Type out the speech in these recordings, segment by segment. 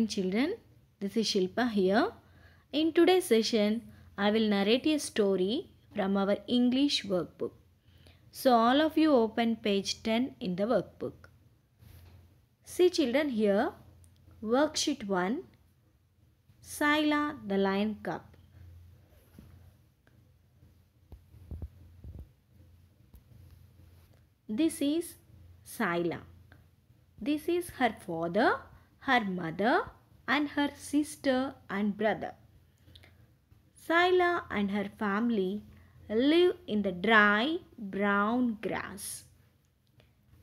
morning children. This is Shilpa here. In today's session, I will narrate a story from our English workbook. So all of you open page 10 in the workbook. See children here, worksheet 1, Sila the Lion Cub. This is Sila. This is her father her mother and her sister and brother. Sila and her family live in the dry brown grass.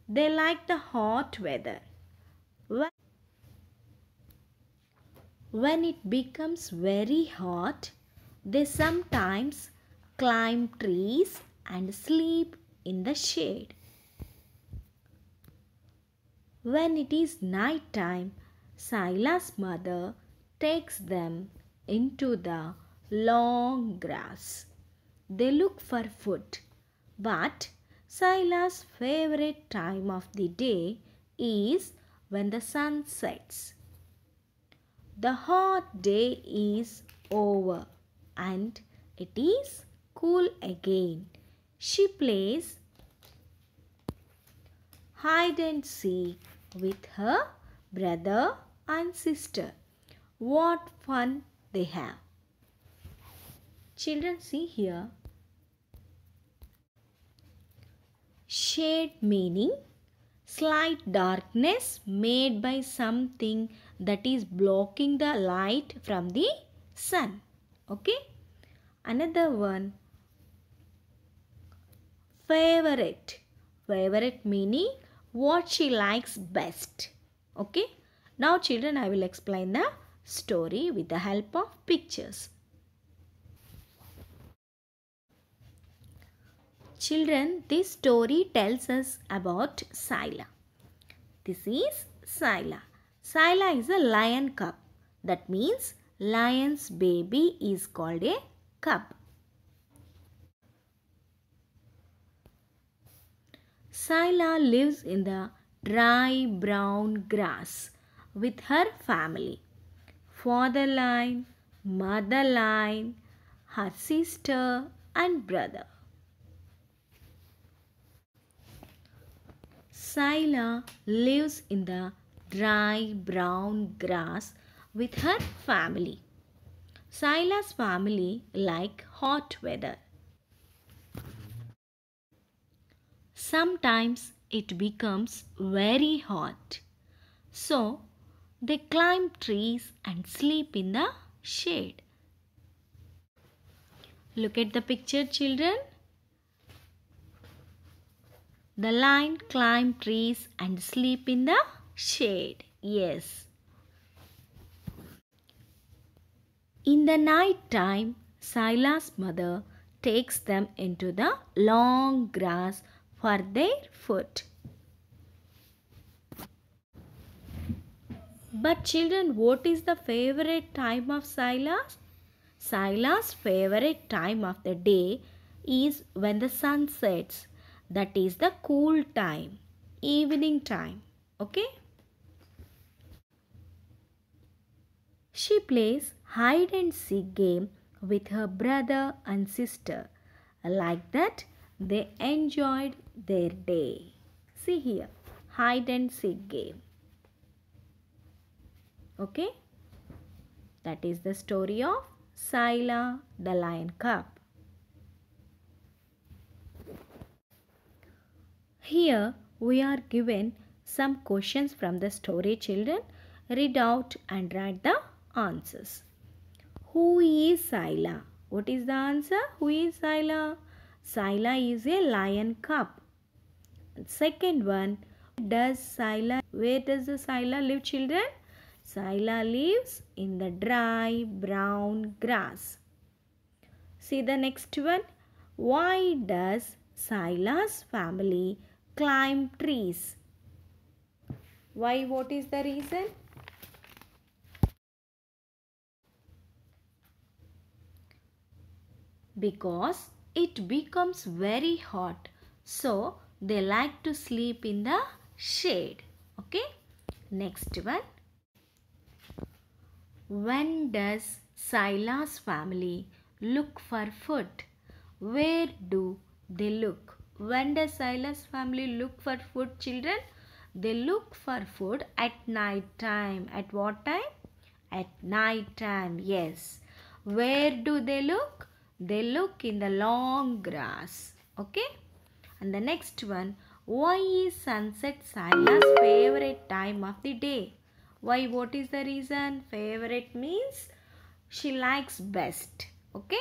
They like the hot weather. When it becomes very hot, they sometimes climb trees and sleep in the shade. When it is night time, Sila's mother takes them into the long grass. They look for food, but Sila's favorite time of the day is when the sun sets. The hot day is over and it is cool again. She plays hide and seek with her brother and sister. What fun they have. Children, see here. Shade meaning slight darkness made by something that is blocking the light from the sun. Okay. Another one. Favorite. Favorite meaning what she likes best. Okay. Now children, I will explain the story with the help of pictures. Children, this story tells us about Scylla. This is Scylla. Scylla is a lion cub. That means lion's baby is called a cub. Scylla lives in the dry brown grass with her family. Father line, mother line, her sister and brother. Sila lives in the dry brown grass with her family. Sila's family like hot weather. Sometimes it becomes very hot. So they climb trees and sleep in the shade. Look at the picture children. The lion climb trees and sleep in the shade. Yes. In the night time, Sila's mother takes them into the long grass for their food. But children, what is the favorite time of Silas? Silas' favorite time of the day is when the sun sets. That is the cool time, evening time. Okay? She plays hide and seek game with her brother and sister. Like that, they enjoyed their day. See here, hide and seek game. Okay. That is the story of Sila, the lion cub. Here we are given some questions from the story children. Read out and write the answers. Who is Sila? What is the answer? Who is Sila? Sila is a lion cub. Second one, does Sila? where does the live children? Sila lives in the dry brown grass. See the next one. Why does Sila's family climb trees? Why? What is the reason? Because it becomes very hot. So, they like to sleep in the shade. Okay. Next one. When does Silas family look for food? Where do they look? When does Silas family look for food children? They look for food at night time. At what time? At night time, yes. Where do they look? They look in the long grass. Okay? And the next one, why is sunset Silas favorite time of the day? Why? What is the reason? Favorite means she likes best. Okay.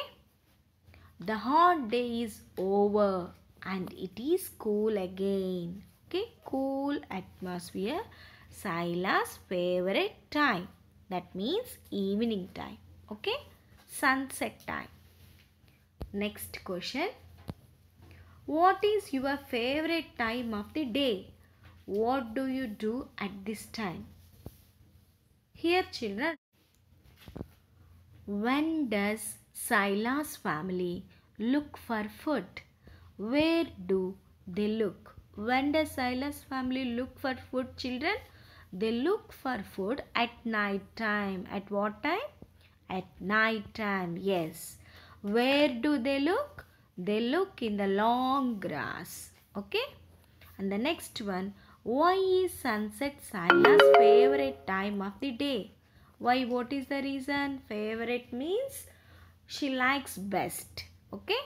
The hot day is over and it is cool again. Okay. Cool atmosphere. Sila's favorite time. That means evening time. Okay. Sunset time. Next question. What is your favorite time of the day? What do you do at this time? Here children, when does Silas family look for food? Where do they look? When does Silas family look for food children? They look for food at night time. At what time? At night time, yes. Where do they look? They look in the long grass. Okay. And the next one, why is sunset Sila's favorite time of the day? Why? What is the reason? Favorite means she likes best. Okay.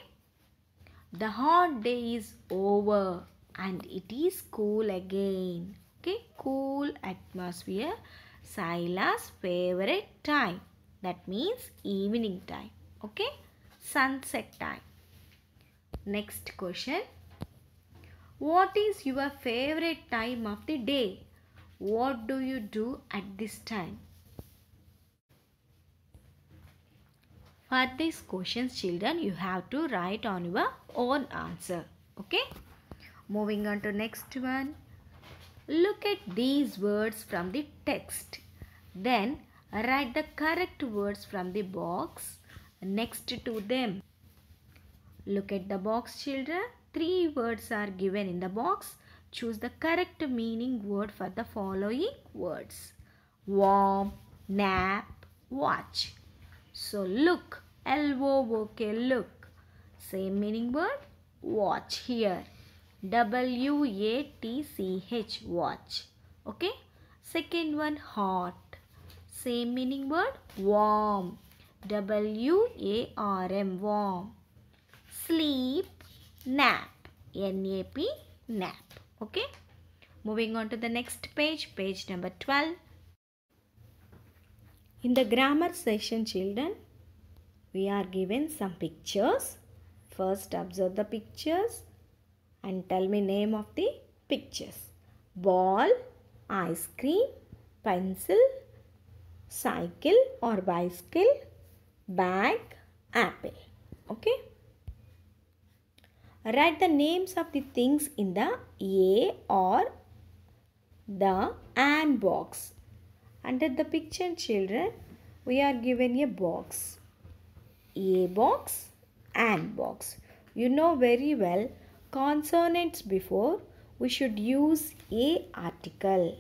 The hot day is over and it is cool again. Okay. Cool atmosphere. Sila's favorite time. That means evening time. Okay. Sunset time. Next question. What is your favorite time of the day? What do you do at this time? For these questions children, you have to write on your own answer. Okay? Moving on to next one. Look at these words from the text. Then write the correct words from the box next to them. Look at the box children. Three words are given in the box. Choose the correct meaning word for the following words. Warm, nap, watch. So look, L-O-O-K, look. Same meaning word, watch here. W-A-T-C-H, watch. Okay. Second one, hot. Same meaning word, warm. W-A-R-M, warm. Sleep, nap nap nap okay moving on to the next page page number 12 in the grammar session, children we are given some pictures first observe the pictures and tell me name of the pictures ball ice cream pencil cycle or bicycle bag apple okay Write the names of the things in the A or the and box. Under the picture children, we are given a box. A box and box. You know very well consonants before we should use a article.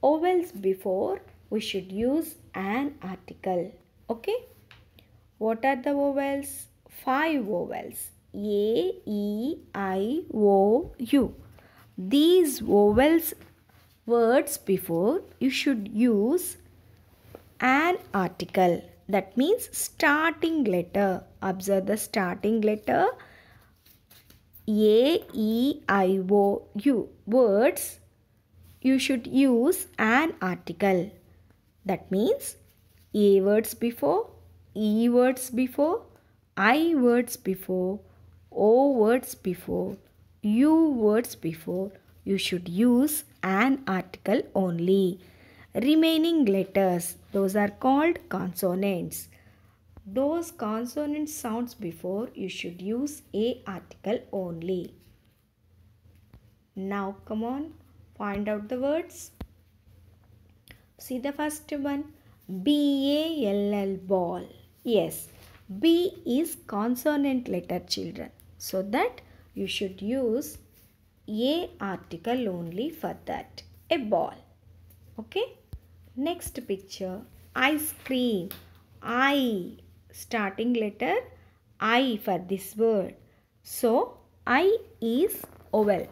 Vowels before we should use an article. Okay. What are the vowels? Five vowels. A, E, I, O, U. These vowels words before you should use an article. That means starting letter. Observe the starting letter. A, E, I, O, U. Words you should use an article. That means A words before, E words before, I words before, O words before, U words before, you should use an article only. Remaining letters, those are called consonants. Those consonant sounds before, you should use a article only. Now come on, find out the words. See the first one. B-A-L-L ball. Yes, B is consonant letter children. So that you should use a article only for that. A ball. Okay. Next picture. Ice cream. I. Starting letter I for this word. So I is oval.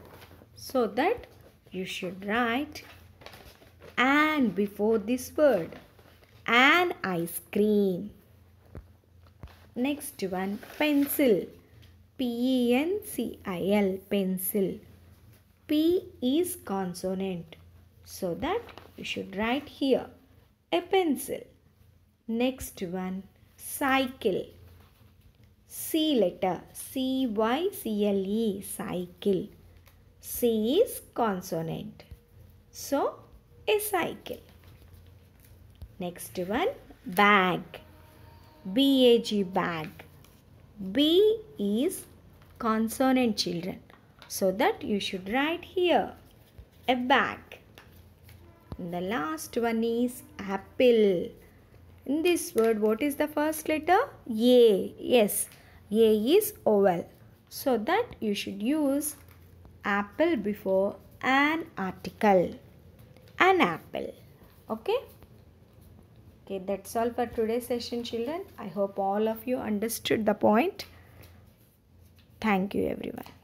So that you should write and before this word. An ice cream. Next one pencil. P-E-N-C-I-L, pencil. P is consonant. So that you should write here. A pencil. Next one, cycle. C letter. C-Y-C-L-E, cycle. C is consonant. So, a cycle. Next one, bag. B-A-G, bag. B is consonant children. So that you should write here. A bag. And the last one is apple. In this word, what is the first letter? A. Yes. A is oval. So that you should use apple before an article. An apple. Okay. Okay, that's all for today's session children. I hope all of you understood the point. Thank you everyone.